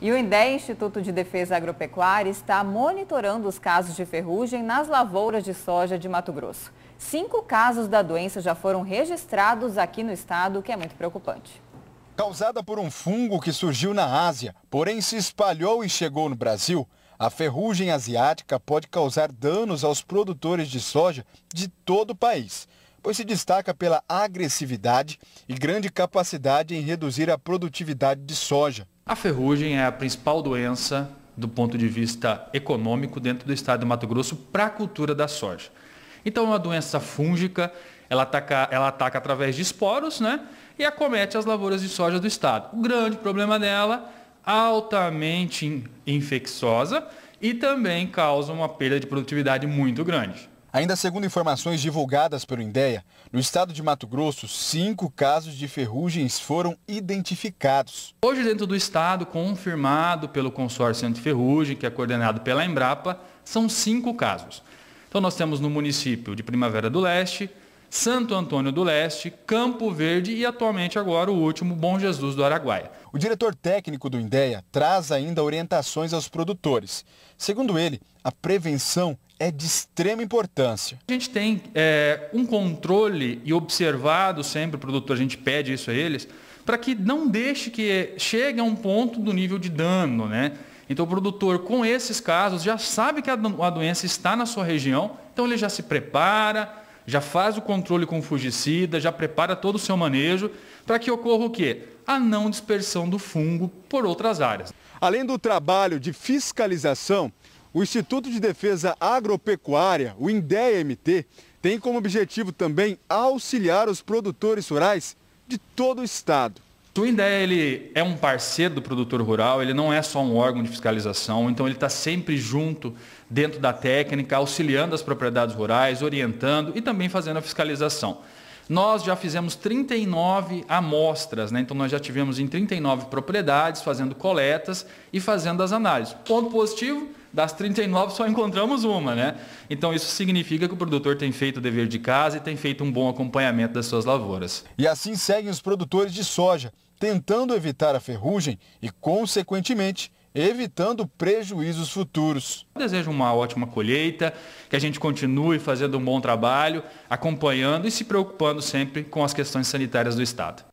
E o INDEA, Instituto de Defesa Agropecuária, está monitorando os casos de ferrugem nas lavouras de soja de Mato Grosso. Cinco casos da doença já foram registrados aqui no estado, o que é muito preocupante. Causada por um fungo que surgiu na Ásia, porém se espalhou e chegou no Brasil, a ferrugem asiática pode causar danos aos produtores de soja de todo o país, pois se destaca pela agressividade e grande capacidade em reduzir a produtividade de soja. A ferrugem é a principal doença do ponto de vista econômico dentro do estado de Mato Grosso para a cultura da soja. Então é uma doença fúngica, ela ataca, ela ataca através de esporos, né? E acomete as lavouras de soja do estado. O grande problema dela, altamente infecciosa e também causa uma perda de produtividade muito grande. Ainda segundo informações divulgadas pelo INDEA, no estado de Mato Grosso, cinco casos de ferrugens foram identificados. Hoje, dentro do estado, confirmado pelo consórcio antiferrugem, que é coordenado pela Embrapa, são cinco casos. Então, nós temos no município de Primavera do Leste, Santo Antônio do Leste, Campo Verde e atualmente agora o último Bom Jesus do Araguaia. O diretor técnico do INDEA traz ainda orientações aos produtores. Segundo ele, a prevenção é de extrema importância. A gente tem é, um controle e observado sempre o produtor, a gente pede isso a eles, para que não deixe que chegue a um ponto do nível de dano. Né? Então o produtor, com esses casos, já sabe que a doença está na sua região, então ele já se prepara, já faz o controle com fungicida, já prepara todo o seu manejo para que ocorra o quê? A não dispersão do fungo por outras áreas. Além do trabalho de fiscalização, o Instituto de Defesa Agropecuária, o INDEMT, tem como objetivo também auxiliar os produtores rurais de todo o estado. O INDEA ele é um parceiro do produtor rural, ele não é só um órgão de fiscalização, então ele está sempre junto dentro da técnica, auxiliando as propriedades rurais, orientando e também fazendo a fiscalização. Nós já fizemos 39 amostras, né? então nós já tivemos em 39 propriedades fazendo coletas e fazendo as análises. Ponto positivo, das 39 só encontramos uma, né? Então isso significa que o produtor tem feito o dever de casa e tem feito um bom acompanhamento das suas lavouras. E assim seguem os produtores de soja, tentando evitar a ferrugem e, consequentemente, evitando prejuízos futuros. Eu desejo uma ótima colheita, que a gente continue fazendo um bom trabalho, acompanhando e se preocupando sempre com as questões sanitárias do Estado.